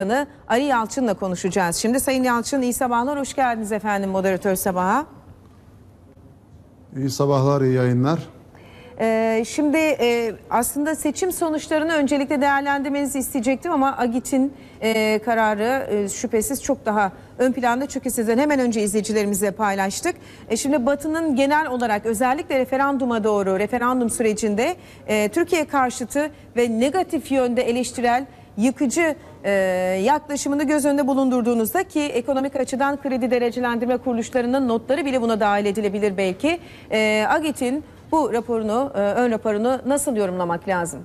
Bakanı Ali Yalçın'la konuşacağız. Şimdi Sayın Yalçın iyi sabahlar, hoş geldiniz efendim moderatör sabaha. İyi sabahlar, iyi yayınlar. Ee, şimdi e, aslında seçim sonuçlarını öncelikle değerlendirmenizi isteyecektim ama Agit'in e, kararı e, şüphesiz çok daha ön planda çünkü sizden hemen önce izleyicilerimize paylaştık. E, şimdi Batı'nın genel olarak özellikle referanduma doğru referandum sürecinde e, Türkiye karşıtı ve negatif yönde eleştirel yıkıcı e, yaklaşımını göz önünde bulundurduğunuzda ki ekonomik açıdan kredi derecelendirme kuruluşlarının notları bile buna dahil edilebilir belki. E, Agit'in bu raporunu, e, ön raporunu nasıl yorumlamak lazım?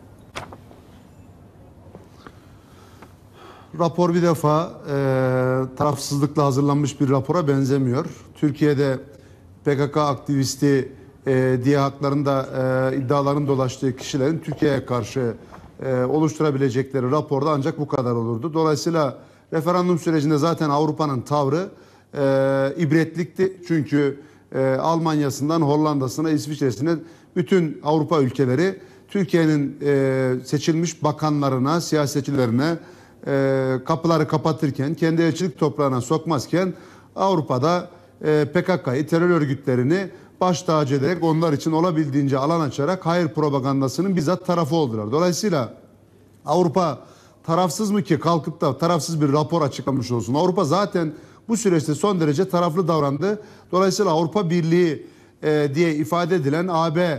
Rapor bir defa e, tarafsızlıkla hazırlanmış bir rapora benzemiyor. Türkiye'de PKK aktivisti e, diye haklarında e, iddiaların dolaştığı kişilerin Türkiye'ye karşı e, oluşturabilecekleri raporda ancak bu kadar olurdu. Dolayısıyla referandum sürecinde zaten Avrupa'nın tavrı e, ibretlikti. Çünkü e, Almanya'sından Hollanda'sına, İsviçre'sine bütün Avrupa ülkeleri Türkiye'nin e, seçilmiş bakanlarına, siyasetçilerine e, kapıları kapatırken, kendi elçilik toprağına sokmazken Avrupa'da e, PKK'yı, terör örgütlerini baş tacı ederek onlar için olabildiğince alan açarak hayır propagandasının bizzat tarafı oldular. Dolayısıyla Avrupa tarafsız mı ki kalkıp da tarafsız bir rapor açıklamış olsun. Avrupa zaten bu süreçte son derece taraflı davrandı. Dolayısıyla Avrupa Birliği e, diye ifade edilen AB e,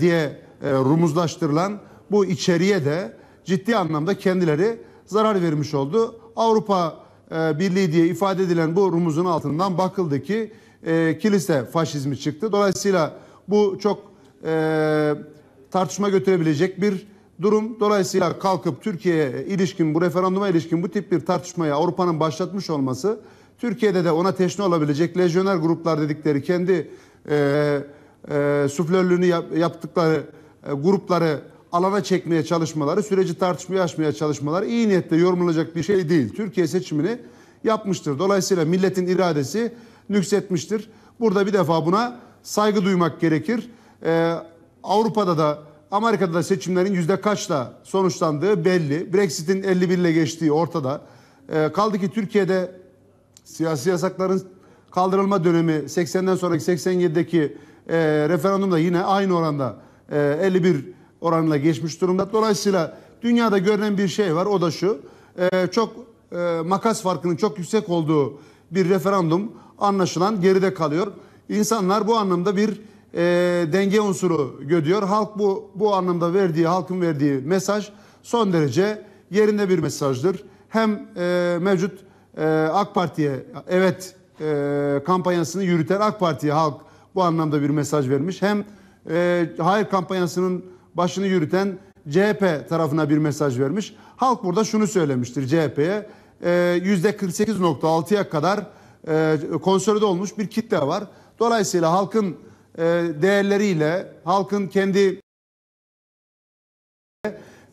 diye e, rumuzlaştırılan bu içeriye de ciddi anlamda kendileri zarar vermiş oldu. Avrupa e, Birliği diye ifade edilen bu rumuzun altından bakıldı ki e, kilise faşizmi çıktı. Dolayısıyla bu çok e, tartışma götürebilecek bir durum. Dolayısıyla kalkıp Türkiye'ye ilişkin, bu referanduma ilişkin bu tip bir tartışmaya Avrupa'nın başlatmış olması Türkiye'de de ona teşne olabilecek lejyoner gruplar dedikleri kendi e, e, suflörlüğünü yap, yaptıkları e, grupları alana çekmeye çalışmaları, süreci tartışmaya açmaya çalışmaları iyi niyetle yorumlanacak bir şey değil. Türkiye seçimini yapmıştır. Dolayısıyla milletin iradesi nüksetmiştir. Burada bir defa buna saygı duymak gerekir. Ee, Avrupa'da da Amerika'da da seçimlerin yüzde kaçla sonuçlandığı belli. Brexit'in 51 ile geçtiği ortada. Ee, kaldı ki Türkiye'de siyasi yasakların kaldırılma dönemi 80'den sonraki 87'deki e, referandumda yine aynı oranda e, 51 oranına geçmiş durumda. Dolayısıyla dünyada görünen bir şey var o da şu. E, çok e, makas farkının çok yüksek olduğu bir referandum anlaşılan geride kalıyor. İnsanlar bu anlamda bir e, denge unsuru görüyor. Halk bu bu anlamda verdiği halkın verdiği mesaj son derece yerinde bir mesajdır. Hem e, mevcut e, AK Parti'ye evet e, kampanyasını yürüten AK Parti'ye halk bu anlamda bir mesaj vermiş. Hem e, hayır kampanyasının başını yürüten CHP tarafına bir mesaj vermiş. Halk burada şunu söylemiştir CHP'ye. %48.6'ya ee, kadar e, konsolide olmuş bir kitle var. Dolayısıyla halkın e, değerleriyle, halkın kendi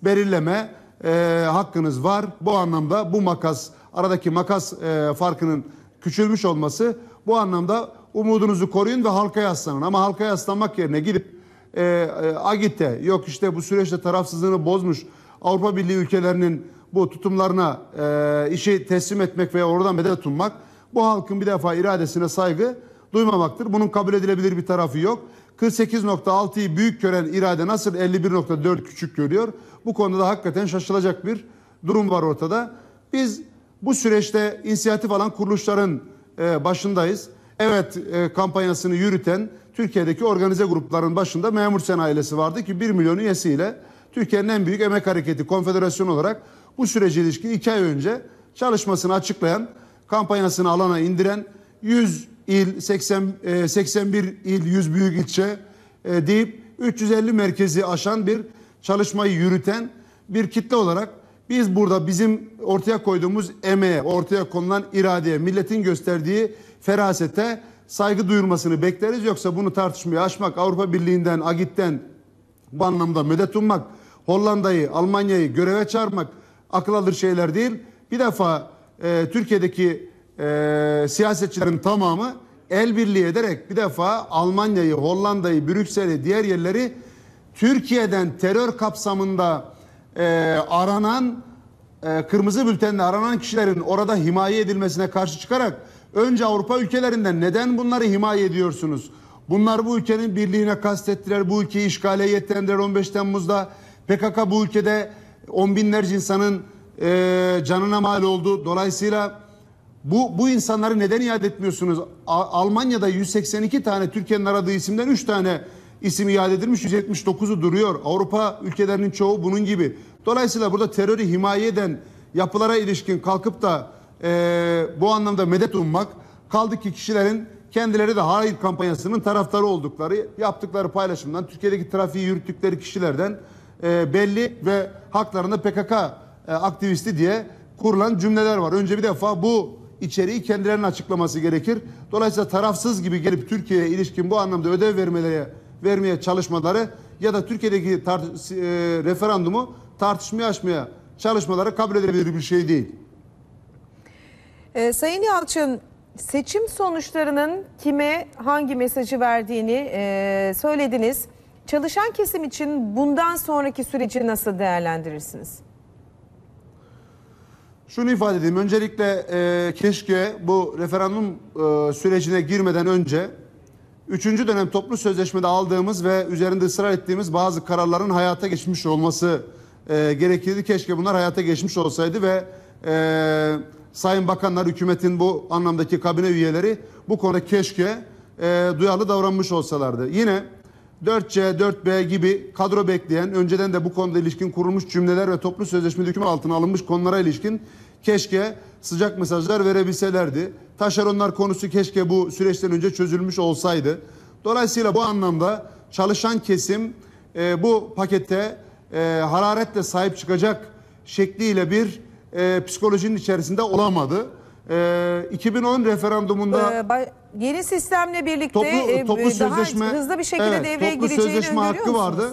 belirleme e, hakkınız var. Bu anlamda bu makas, aradaki makas farkının küçülmüş olması bu anlamda umudunuzu koruyun ve halka yaslanın. Ama halka yaslanmak yerine gidip e, Agit'te yok işte bu süreçte tarafsızlığını bozmuş Avrupa Birliği ülkelerinin bu tutumlarına e, işi teslim etmek veya oradan bedel tutmak bu halkın bir defa iradesine saygı duymamaktır. Bunun kabul edilebilir bir tarafı yok. 48.6'yı büyük gören irade nasıl 51.4 küçük görüyor? Bu konuda da hakikaten şaşılacak bir durum var ortada. Biz bu süreçte inisiyatif alan kuruluşların e, başındayız. Evet e, kampanyasını yürüten Türkiye'deki organize grupların başında Memur Sen ailesi vardı ki 1 milyon üyesiyle Türkiye'nin en büyük emek hareketi konfederasyon olarak bu sürece ilişkin iki ay önce çalışmasını açıklayan, kampanyasını alana indiren 100 il, 80, 81 e, il, 100 büyük ilçe e, deyip 350 merkezi aşan bir çalışmayı yürüten bir kitle olarak biz burada bizim ortaya koyduğumuz emeğe, ortaya konulan iradeye, milletin gösterdiği ferasete saygı duyurmasını bekleriz. Yoksa bunu tartışmaya açmak, Avrupa Birliği'nden, AGİT'ten bu anlamda medet ummak, Hollanda'yı, Almanya'yı göreve çağırmak, akıl alır şeyler değil. Bir defa e, Türkiye'deki e, siyasetçilerin tamamı el birliği ederek bir defa Almanya'yı, Hollanda'yı, Brüksel'i, diğer yerleri Türkiye'den terör kapsamında e, aranan e, kırmızı bültenle aranan kişilerin orada himaye edilmesine karşı çıkarak önce Avrupa ülkelerinden neden bunları himaye ediyorsunuz? Bunlar bu ülkenin birliğine kastettiler. Bu ülkeyi işgale yettirendiler 15 Temmuz'da. PKK bu ülkede on binlerce insanın e, canına mal oldu. Dolayısıyla bu, bu insanları neden iade etmiyorsunuz? A, Almanya'da 182 tane Türkiye'nin aradığı isimden 3 tane isim iade edilmiş. 179'u duruyor. Avrupa ülkelerinin çoğu bunun gibi. Dolayısıyla burada terörü himaye eden yapılara ilişkin kalkıp da e, bu anlamda medet ummak kaldı ki kişilerin kendileri de hayır kampanyasının taraftarı oldukları yaptıkları paylaşımdan Türkiye'deki trafiği yürüttükleri kişilerden e, belli ve haklarında PKK e, aktivisti diye kurulan cümleler var. Önce bir defa bu içeriği kendilerinin açıklaması gerekir. Dolayısıyla tarafsız gibi gelip Türkiye'ye ilişkin bu anlamda ödev vermelere vermeye çalışmaları ya da Türkiye'deki tar- e, referandumu tartışmaya açmaya çalışmaları kabul edilebilir bir şey değil. E, Sayın Yalçın seçim sonuçlarının kime hangi mesajı verdiğini e, söylediniz. Çalışan kesim için bundan sonraki süreci nasıl değerlendirirsiniz? Şunu ifade edeyim. Öncelikle e, keşke bu referandum e, sürecine girmeden önce 3. dönem toplu sözleşmede aldığımız ve üzerinde ısrar ettiğimiz bazı kararların hayata geçmiş olması e, gerekirdi. Keşke bunlar hayata geçmiş olsaydı ve e, Sayın Bakanlar, hükümetin bu anlamdaki kabine üyeleri bu konuda keşke e, duyarlı davranmış olsalardı. Yine 4C, 4B gibi kadro bekleyen, önceden de bu konuda ilişkin kurulmuş cümleler ve toplu sözleşme hükmü altına alınmış konulara ilişkin keşke sıcak mesajlar verebilselerdi. Taşeronlar konusu keşke bu süreçten önce çözülmüş olsaydı. Dolayısıyla bu anlamda çalışan kesim e, bu pakette e, hararetle sahip çıkacak şekliyle bir e, psikolojinin içerisinde olamadı. E, 2010 referandumunda... Ee, bay... Yeni sistemle birlikte toplu, e, toplu daha sözleşme, hızlı bir şekilde evet, devreye toplu gireceğini sözleşme hakkı musunuz? vardı.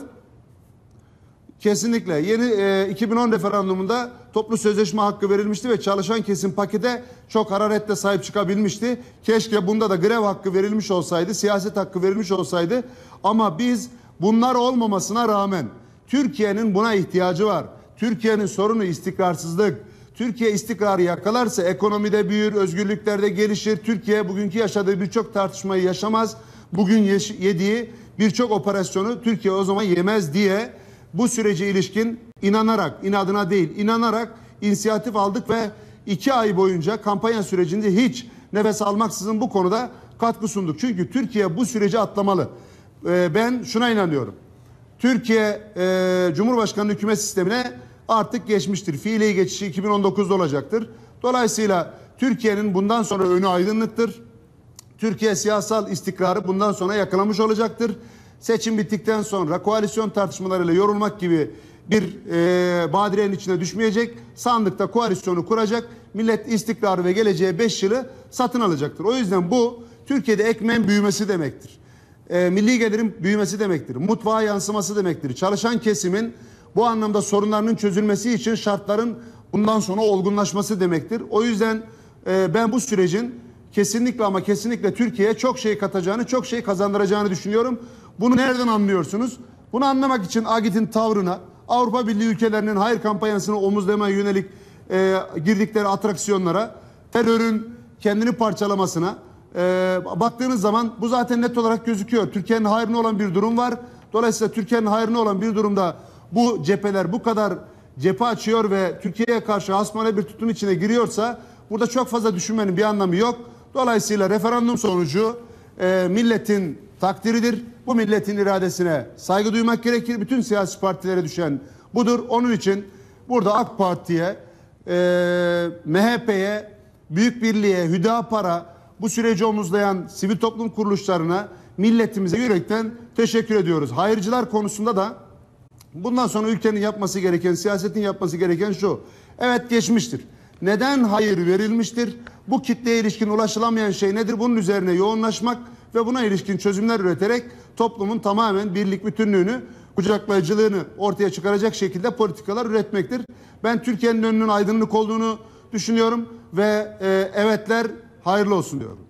Kesinlikle. Yeni e, 2010 referandumunda toplu sözleşme hakkı verilmişti ve çalışan kesim pakete çok hararetle sahip çıkabilmişti. Keşke bunda da grev hakkı verilmiş olsaydı, siyaset hakkı verilmiş olsaydı. Ama biz bunlar olmamasına rağmen Türkiye'nin buna ihtiyacı var. Türkiye'nin sorunu istikrarsızlık, Türkiye istikrarı yakalarsa ekonomide büyür, özgürlüklerde gelişir. Türkiye bugünkü yaşadığı birçok tartışmayı yaşamaz. Bugün yediği birçok operasyonu Türkiye o zaman yemez diye bu sürece ilişkin inanarak, inadına değil, inanarak inisiyatif aldık ve iki ay boyunca kampanya sürecinde hiç nefes almaksızın bu konuda katkı sunduk. Çünkü Türkiye bu süreci atlamalı. Ee, ben şuna inanıyorum. Türkiye e, Cumhurbaşkanlığı hükümet sistemine artık geçmiştir. Fiili geçişi 2019'da olacaktır. Dolayısıyla Türkiye'nin bundan sonra önü aydınlıktır. Türkiye siyasal istikrarı bundan sonra yakalamış olacaktır. Seçim bittikten sonra koalisyon tartışmalarıyla yorulmak gibi bir e, badirenin içine düşmeyecek. Sandıkta koalisyonu kuracak. Millet istikrarı ve geleceğe 5 yılı satın alacaktır. O yüzden bu Türkiye'de ekmeğin büyümesi demektir. E, milli gelirin büyümesi demektir. Mutfağa yansıması demektir. Çalışan kesimin bu anlamda sorunlarının çözülmesi için şartların bundan sonra olgunlaşması demektir. O yüzden e, ben bu sürecin kesinlikle ama kesinlikle Türkiye'ye çok şey katacağını, çok şey kazandıracağını düşünüyorum. Bunu nereden anlıyorsunuz? Bunu anlamak için Agit'in tavrına, Avrupa Birliği ülkelerinin hayır kampanyasını omuzlamaya yönelik e, girdikleri atraksiyonlara, terörün kendini parçalamasına e, baktığınız zaman bu zaten net olarak gözüküyor. Türkiye'nin hayrına olan bir durum var. Dolayısıyla Türkiye'nin hayrına olan bir durumda bu cepheler bu kadar cephe açıyor ve Türkiye'ye karşı hasmane bir tutum içine giriyorsa burada çok fazla düşünmenin bir anlamı yok. Dolayısıyla referandum sonucu e, milletin takdiridir. Bu milletin iradesine saygı duymak gerekir. Bütün siyasi partilere düşen budur. Onun için burada AK Parti'ye, e, MHP'ye, Büyük Birliğe, Hüdapar'a, bu süreci omuzlayan sivil toplum kuruluşlarına, milletimize yürekten teşekkür ediyoruz. Hayırcılar konusunda da Bundan sonra ülkenin yapması gereken, siyasetin yapması gereken şu. Evet geçmiştir. Neden hayır verilmiştir? Bu kitleye ilişkin ulaşılamayan şey nedir? Bunun üzerine yoğunlaşmak ve buna ilişkin çözümler üreterek toplumun tamamen birlik bütünlüğünü, kucaklayıcılığını ortaya çıkaracak şekilde politikalar üretmektir. Ben Türkiye'nin önünün aydınlık olduğunu düşünüyorum ve e, evetler hayırlı olsun diyorum.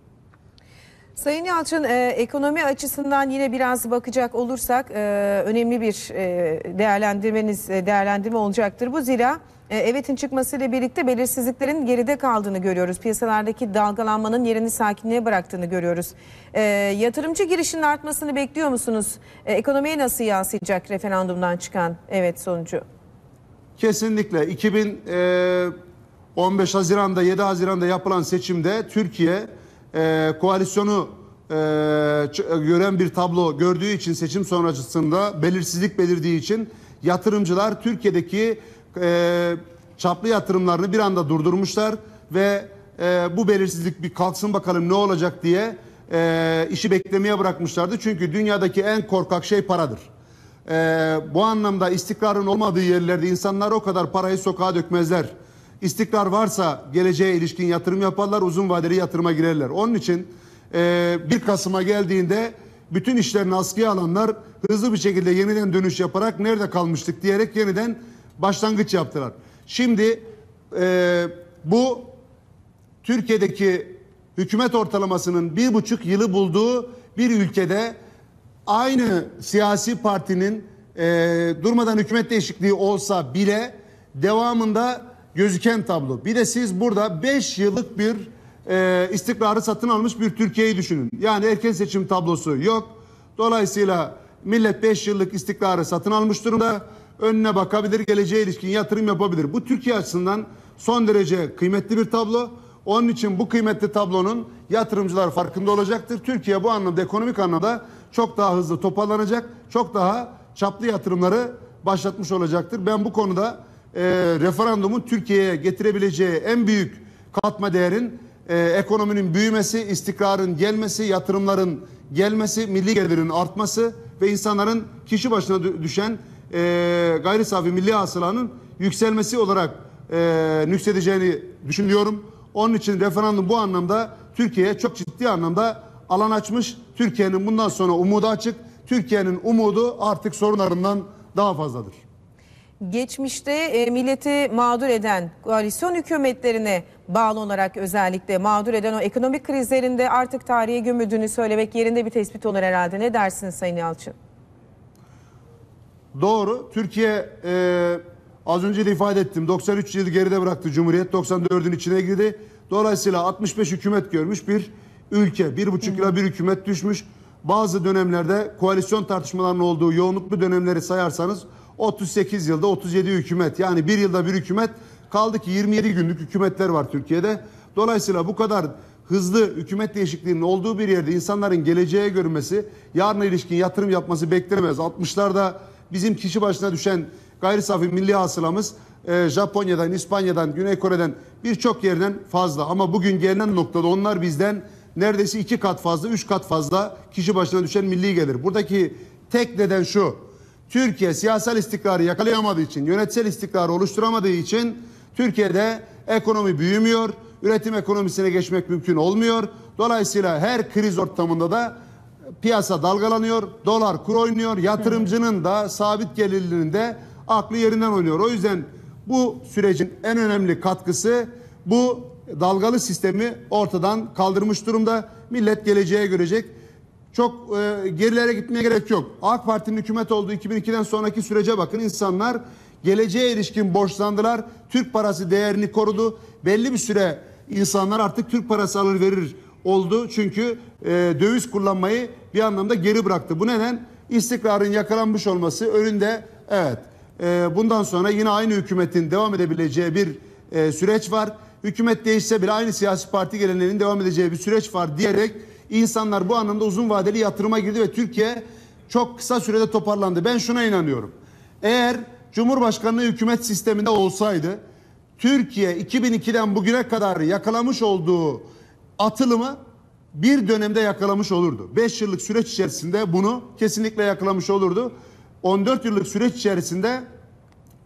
Sayın Yalçın e, ekonomi açısından yine biraz bakacak olursak e, önemli bir e, değerlendirmeniz e, değerlendirme olacaktır. Bu zira e, evetin çıkmasıyla birlikte belirsizliklerin geride kaldığını görüyoruz. Piyasalardaki dalgalanmanın yerini sakinliğe bıraktığını görüyoruz. E, yatırımcı girişinin artmasını bekliyor musunuz? E, ekonomiye nasıl yansıyacak referandumdan çıkan evet sonucu? Kesinlikle 2015 e, Haziran'da 7 Haziran'da yapılan seçimde Türkiye e, koalisyonu e, gören bir tablo gördüğü için seçim sonrasında belirsizlik belirdiği için yatırımcılar Türkiye'deki e, çaplı yatırımlarını bir anda durdurmuşlar ve e, bu belirsizlik bir kalksın bakalım ne olacak diye e, işi beklemeye bırakmışlardı. Çünkü dünyadaki en korkak şey paradır. E, bu anlamda istikrarın olmadığı yerlerde insanlar o kadar parayı sokağa dökmezler. İstikrar varsa geleceğe ilişkin yatırım yaparlar, uzun vadeli yatırıma girerler. Onun için e, 1 Kasım'a geldiğinde bütün işlerini askıya alanlar hızlı bir şekilde yeniden dönüş yaparak nerede kalmıştık diyerek yeniden başlangıç yaptılar. Şimdi e, bu Türkiye'deki hükümet ortalamasının bir buçuk yılı bulduğu bir ülkede aynı siyasi partinin e, durmadan hükümet değişikliği olsa bile devamında gözüken tablo. Bir de siz burada 5 yıllık bir e, istikrarı satın almış bir Türkiye'yi düşünün. Yani erken seçim tablosu yok. Dolayısıyla millet 5 yıllık istikrarı satın almış durumda. Önüne bakabilir, geleceğe ilişkin yatırım yapabilir. Bu Türkiye açısından son derece kıymetli bir tablo. Onun için bu kıymetli tablonun yatırımcılar farkında olacaktır. Türkiye bu anlamda ekonomik anlamda çok daha hızlı toparlanacak, çok daha çaplı yatırımları başlatmış olacaktır. Ben bu konuda e, referandumun Türkiye'ye getirebileceği en büyük katma değerin e, ekonominin büyümesi, istikrarın gelmesi, yatırımların gelmesi, milli gelirin artması ve insanların kişi başına düşen e, gayri safi milli hasılanın yükselmesi olarak e, nüksedeceğini düşünüyorum. Onun için referandum bu anlamda Türkiye'ye çok ciddi anlamda alan açmış. Türkiye'nin bundan sonra umudu açık. Türkiye'nin umudu artık sorunlarından daha fazladır geçmişte e, milleti mağdur eden koalisyon hükümetlerine bağlı olarak özellikle mağdur eden o ekonomik krizlerinde artık tarihe gömüldüğünü söylemek yerinde bir tespit olur herhalde. Ne dersiniz Sayın Yalçın? Doğru. Türkiye e, az önce de ifade ettim. 93 yılı geride bıraktı Cumhuriyet. 94'ün içine girdi. Dolayısıyla 65 hükümet görmüş bir ülke. Bir buçuk yıla bir hükümet düşmüş. Bazı dönemlerde koalisyon tartışmalarının olduğu yoğunluklu dönemleri sayarsanız 38 yılda 37 hükümet yani bir yılda bir hükümet kaldı ki 27 günlük hükümetler var Türkiye'de. Dolayısıyla bu kadar hızlı hükümet değişikliğinin olduğu bir yerde insanların geleceğe görmesi, yarına ilişkin yatırım yapması beklenemez. 60'larda bizim kişi başına düşen gayri safi milli hasılamız e, Japonya'dan, İspanya'dan, Güney Kore'den birçok yerden fazla. Ama bugün gelinen noktada onlar bizden neredeyse iki kat fazla, üç kat fazla kişi başına düşen milli gelir. Buradaki tek neden şu. Türkiye siyasal istikrarı yakalayamadığı için, yönetsel istikrarı oluşturamadığı için Türkiye'de ekonomi büyümüyor, üretim ekonomisine geçmek mümkün olmuyor. Dolayısıyla her kriz ortamında da piyasa dalgalanıyor, dolar kur oynuyor, yatırımcının da sabit gelirlinin de aklı yerinden oynuyor. O yüzden bu sürecin en önemli katkısı bu dalgalı sistemi ortadan kaldırmış durumda. Millet geleceğe görecek. Çok e, gerilere gitmeye gerek yok. AK Parti'nin hükümet olduğu 2002'den sonraki sürece bakın insanlar geleceğe ilişkin borçlandılar. Türk parası değerini korudu. Belli bir süre insanlar artık Türk parası alır verir oldu. Çünkü e, döviz kullanmayı bir anlamda geri bıraktı. Bu neden? İstikrarın yakalanmış olması önünde evet e, bundan sonra yine aynı hükümetin devam edebileceği bir e, süreç var. Hükümet değişse bile aynı siyasi parti geleneğinin devam edeceği bir süreç var diyerek İnsanlar bu anlamda uzun vadeli yatırıma girdi ve Türkiye çok kısa sürede toparlandı. Ben şuna inanıyorum. Eğer Cumhurbaşkanlığı hükümet sisteminde olsaydı Türkiye 2002'den bugüne kadar yakalamış olduğu atılımı bir dönemde yakalamış olurdu. 5 yıllık süreç içerisinde bunu kesinlikle yakalamış olurdu. 14 yıllık süreç içerisinde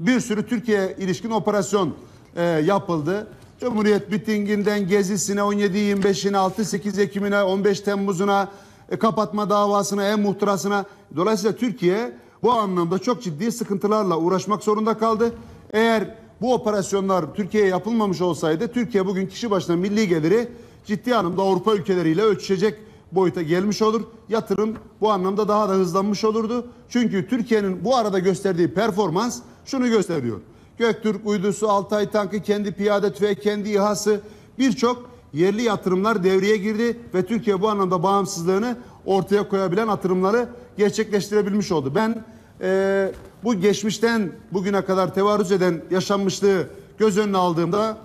bir sürü Türkiye ilişkin operasyon e, yapıldı. Cumhuriyet mitinginden gezisine 17-25'ine 6-8 Ekim'ine 15 Temmuz'una e, kapatma davasına en muhtırasına dolayısıyla Türkiye bu anlamda çok ciddi sıkıntılarla uğraşmak zorunda kaldı. Eğer bu operasyonlar Türkiye'ye yapılmamış olsaydı Türkiye bugün kişi başına milli geliri ciddi anlamda Avrupa ülkeleriyle ölçüşecek boyuta gelmiş olur. Yatırım bu anlamda daha da hızlanmış olurdu. Çünkü Türkiye'nin bu arada gösterdiği performans şunu gösteriyor. Göktürk uydusu, Altay tankı, kendi piyade tüfeği, kendi İHA'sı birçok yerli yatırımlar devreye girdi ve Türkiye bu anlamda bağımsızlığını ortaya koyabilen atırımları gerçekleştirebilmiş oldu. Ben e, bu geçmişten bugüne kadar tevarüz eden yaşanmışlığı göz önüne aldığımda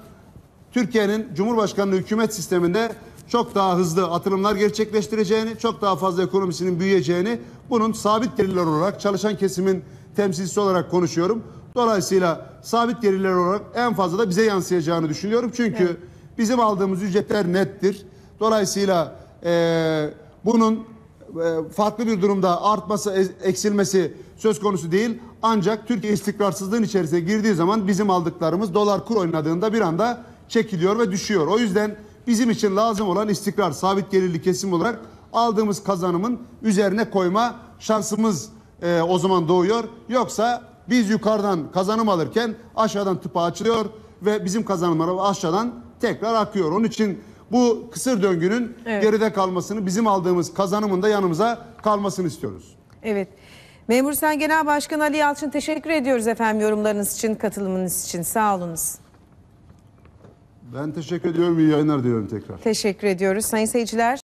Türkiye'nin Cumhurbaşkanlığı hükümet sisteminde çok daha hızlı atılımlar gerçekleştireceğini, çok daha fazla ekonomisinin büyüyeceğini, bunun sabit gelirler olarak çalışan kesimin temsilcisi olarak konuşuyorum. Dolayısıyla sabit gelirler olarak en fazla da bize yansıyacağını düşünüyorum. Çünkü evet. bizim aldığımız ücretler nettir. Dolayısıyla e, bunun e, farklı bir durumda artması, e, eksilmesi söz konusu değil. Ancak Türkiye istikrarsızlığın içerisine girdiği zaman bizim aldıklarımız dolar kur oynadığında bir anda çekiliyor ve düşüyor. O yüzden bizim için lazım olan istikrar, sabit gelirli kesim olarak aldığımız kazanımın üzerine koyma şansımız e, o zaman doğuyor. Yoksa biz yukarıdan kazanım alırken aşağıdan tıpa açılıyor ve bizim kazanımlar aşağıdan tekrar akıyor. Onun için bu kısır döngünün evet. geride kalmasını, bizim aldığımız kazanımın da yanımıza kalmasını istiyoruz. Evet. Memur Sen Genel Başkan Ali Yalçın teşekkür ediyoruz efendim yorumlarınız için, katılımınız için. Sağ olunuz. Ben teşekkür ediyorum. İyi yayınlar diliyorum tekrar. Teşekkür ediyoruz sayın seyirciler.